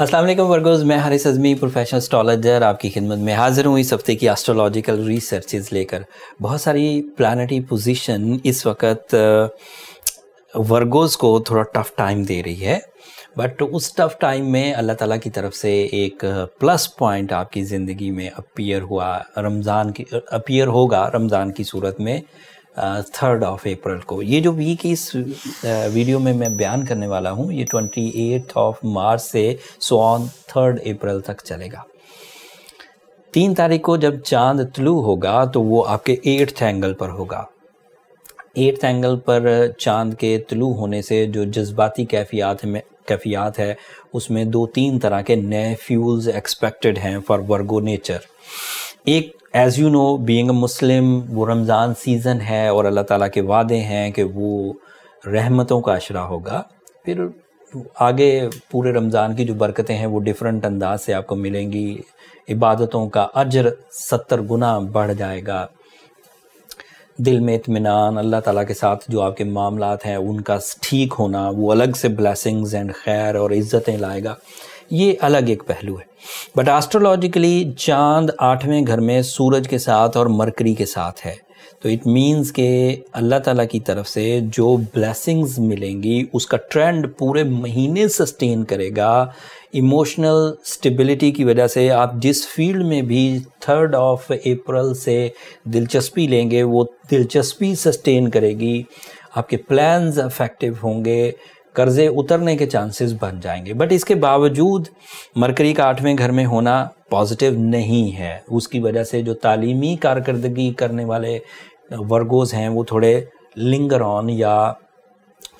असलम वर्गोज़ मैं हारिस अजमी प्रोफेशनल स्ट्रॉलॉजर आपकी खिदमत में हाज़िर हूँ इस हफ़्ते की एस्ट्रोलॉजिकल रिसर्चेज लेकर बहुत सारी प्लानटरी पोजीशन इस वक्त वर्गोज़ को थोड़ा टफ़ टाइम दे रही है बट उस टफ टाइम में अल्लाह ताला की तरफ से एक प्लस पॉइंट आपकी ज़िंदगी में अपीयर हुआ रमज़ान की अपीयर होगा रमज़ान की सूरत में थर्ड ऑफ अप्रैल को ये जो वीक इस वीडियो में मैं बयान करने वाला हूँ ये ट्वेंटी एट ऑफ मार्च से सो ऑन थर्ड अप्रैल तक चलेगा तीन तारीख को जब चांद तलू होगा तो वो आपके एट्थ एंगल पर होगा एट्थ एंगल पर चांद के तलू होने से जो जज्बाती कैफियात में कैफियात है उसमें दो तीन तरह के नए फ्यूल्स एक्सपेक्टेड हैं फॉर वर्गो नेचर एक as you know being Muslim वो रमज़ान सीज़न है और अल्लाह ताला के वादे हैं कि वो रहमतों का अशरा होगा फिर आगे पूरे रमज़ान की जो बरकतें हैं वो डिफरेंट अंदाज से आपको मिलेंगी इबादतों का अजर सत्तर गुना बढ़ जाएगा दिल में इतमान अल्लाह ताला के साथ जो आपके मामला हैं उनका ठीक होना वो अलग से ब्लैसिंग्स एंड खैर और इज़्ज़तें लाएगा ये अलग एक पहलू है बट एस्ट्रोलॉजिकली चांद आठवें घर में सूरज के साथ और मरकरी के साथ है तो इट मीन्स के अल्लाह ताला की तरफ से जो ब्लेसिंग्स मिलेंगी उसका ट्रेंड पूरे महीने सस्टेन करेगा इमोशनल स्टेबिलिटी की वजह से आप जिस फील्ड में भी थर्ड ऑफ अप्रैल से दिलचस्पी लेंगे वो दिलचस्पी सस्टेन करेगी आपके प्लान्स अफेक्टिव होंगे कर्जे उतरने के चांसेस बन जाएंगे बट इसके बावजूद मरकरी का आठवें घर में होना पॉजिटिव नहीं है उसकी वजह से जो तालीमी कारकर्दगी करने वाले वर्गोज हैं वो थोड़े लिंगर ऑन या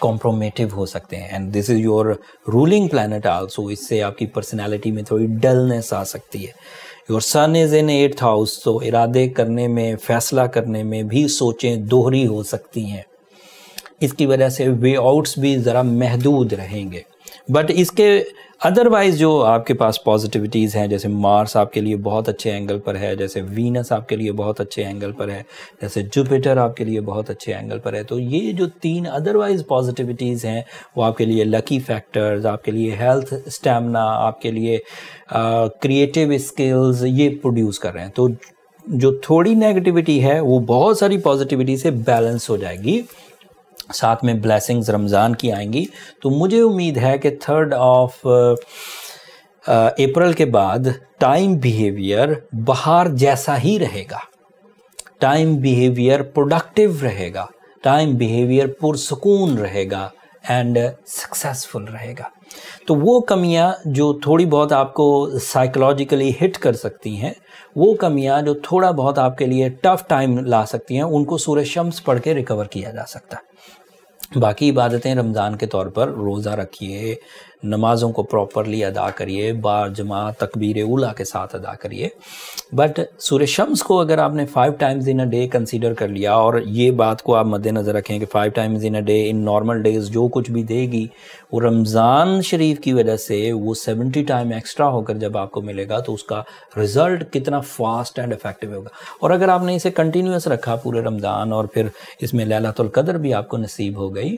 कॉम्प्रोमेटिव हो सकते हैं and this is your ruling planet also इससे आपकी पर्सनैलिटी में थोड़ी डलनेस आ सकती है your sun is in eighth house तो इरादे करने में फैसला करने में भी सोचें दोहरी हो सकती हैं इसकी वजह से वे आउट्स भी ज़रा महदूद रहेंगे बट इसके अदरवाइज़ जो आपके पास पॉजिटिविटीज़ हैं जैसे मार्स आपके लिए बहुत अच्छे एंगल पर है जैसे वीनस आपके लिए बहुत अच्छे एंगल पर है जैसे जुपिटर आपके लिए बहुत अच्छे एंगल पर है तो ये जो तीन अदरवाइज़ पॉजिटिविटीज़ हैं वो आपके लिए लकी फैक्टर्स आपके लिए हेल्थ स्टेमिना आपके लिए क्रिएटिव स्किल्स ये प्रोड्यूस कर रहे हैं तो जो थोड़ी नेगेटिविटी है वो बहुत सारी पॉजिटिविटी से बैलेंस हो जाएगी साथ में ब्लैसिंग्स रमज़ान की आएंगी तो मुझे उम्मीद है कि थर्ड ऑफ अप्रैल के बाद टाइम बिहेवियर बाहर जैसा ही रहेगा टाइम बिहेवियर प्रोडक्टिव रहेगा टाइम बिहेवियर पुरसकून रहेगा एंड सक्सेसफुल रहेगा तो वो कमियां जो थोड़ी बहुत आपको साइकोलॉजिकली हिट कर सकती हैं वो कमियां जो थोड़ा बहुत आपके लिए टफ टाइम ला सकती हैं उनको सूर्य शम्स पढ़ के रिकवर किया जा सकता है बाकी इबादतें रमज़ान के तौर पर रोज़ा रखिए नमाज़ों को प्रॉपरली अदा करिए बार जमा तकबीर उला के साथ अदा करिए बट सूर शम्स को अगर आपने five times in a day consider कर लिया और ये बात को आप मद्देनज़र रखें कि five times in a day in normal days जो कुछ भी देगी वो रमज़ान शरीफ की वजह से वो सेवेंटी टाइम एक्स्ट्रा होकर जब आपको मिलेगा तो उसका रिज़ल्ट कितना फास्ट एंड इफेक्टिव होगा और अगर आपने इसे कंटिन्यूस रखा पूरे रमज़ान और फिर इसमें लैलातुल कदर भी आपको नसीब हो गई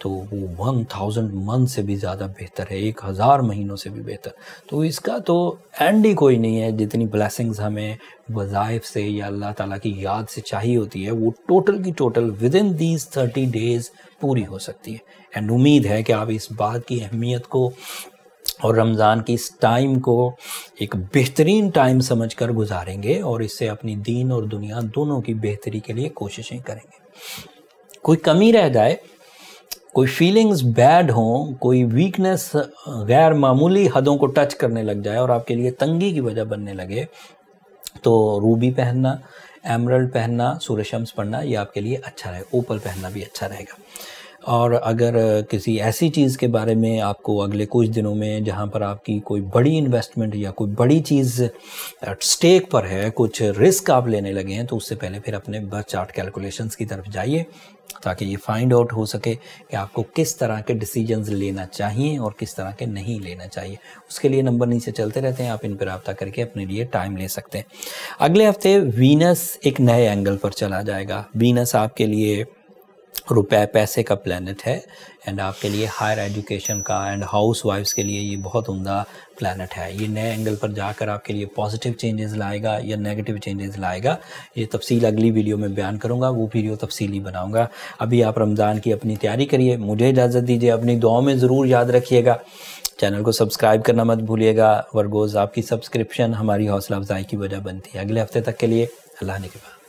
तो वो वन थाउजेंड मंथ से भी ज़्यादा बेहतर है एक हज़ार महीनों से भी बेहतर तो इसका तो एंड ही कोई नहीं है जितनी ब्लैसिंग्स हमें वज़ाइफ से या अल्लाह ताला की याद से चाहिए होती है वो टोटल की total within these thirty days पूरी हो सकती है एंड उम्मीद है कि आप इस बात की अहमियत को और रमज़ान की इस टाइम को एक बेहतरीन टाइम समझकर गुजारेंगे और इससे अपनी दीन और दुनिया दोनों की बेहतरी के लिए कोशिशें करेंगे कोई कमी रह जाए कोई फीलिंग्स बैड हों कोई वीकनेस गैर मामूली हदों को टच करने लग जाए और आपके लिए तंगी की वजह बनने लगे तो रूबी पहनना एमरल्ड पहनना सूर्य शम्स पढ़ना ये आपके लिए अच्छा रहेगा ओपल पहनना भी अच्छा रहेगा और अगर किसी ऐसी चीज़ के बारे में आपको अगले कुछ दिनों में जहाँ पर आपकी कोई बड़ी इन्वेस्टमेंट या कोई बड़ी चीज़ स्टेक पर है कुछ रिस्क आप लेने लगे हैं तो उससे पहले फिर अपने बस चार्ट कैलकुलेशंस की तरफ जाइए ताकि ये फाइंड आउट हो सके कि आपको किस तरह के डिसीजंस लेना चाहिए और किस तरह के नहीं लेना चाहिए उसके लिए नंबर नीचे चलते रहते हैं आप इन पर रबता करके अपने लिए टाइम ले सकते हैं अगले हफ्ते वीनस एक नए एंगल पर चला जाएगा वीनस आपके लिए रुपए पैसे का प्लानट है एंड आपके लिए हायर एजुकेशन का एंड हाउस वाइफ्स के लिए ये बहुत उमदा प्लानट है ये नए एंगल पर जाकर आपके लिए पॉजिटिव चेंजेस लाएगा या नेगेटिव चेंजेस लाएगा ये तफसील अगली वीडियो में बयान करूँगा वो वीडियो तफसीली बनाऊँगा अभी आप रमज़ान की अपनी तैयारी करिए मुझे इजाज़त दीजिए अपनी दुआओं में ज़रूर याद रखिएगा चैनल को सब्सक्राइब करना मत भूलिएगा वर्गोज़ आपकी सब्सक्रिप्शन हमारी हौसला अफजाई की वजह बनती है अगले हफ्ते तक के लिए अल्लाह ने के बाद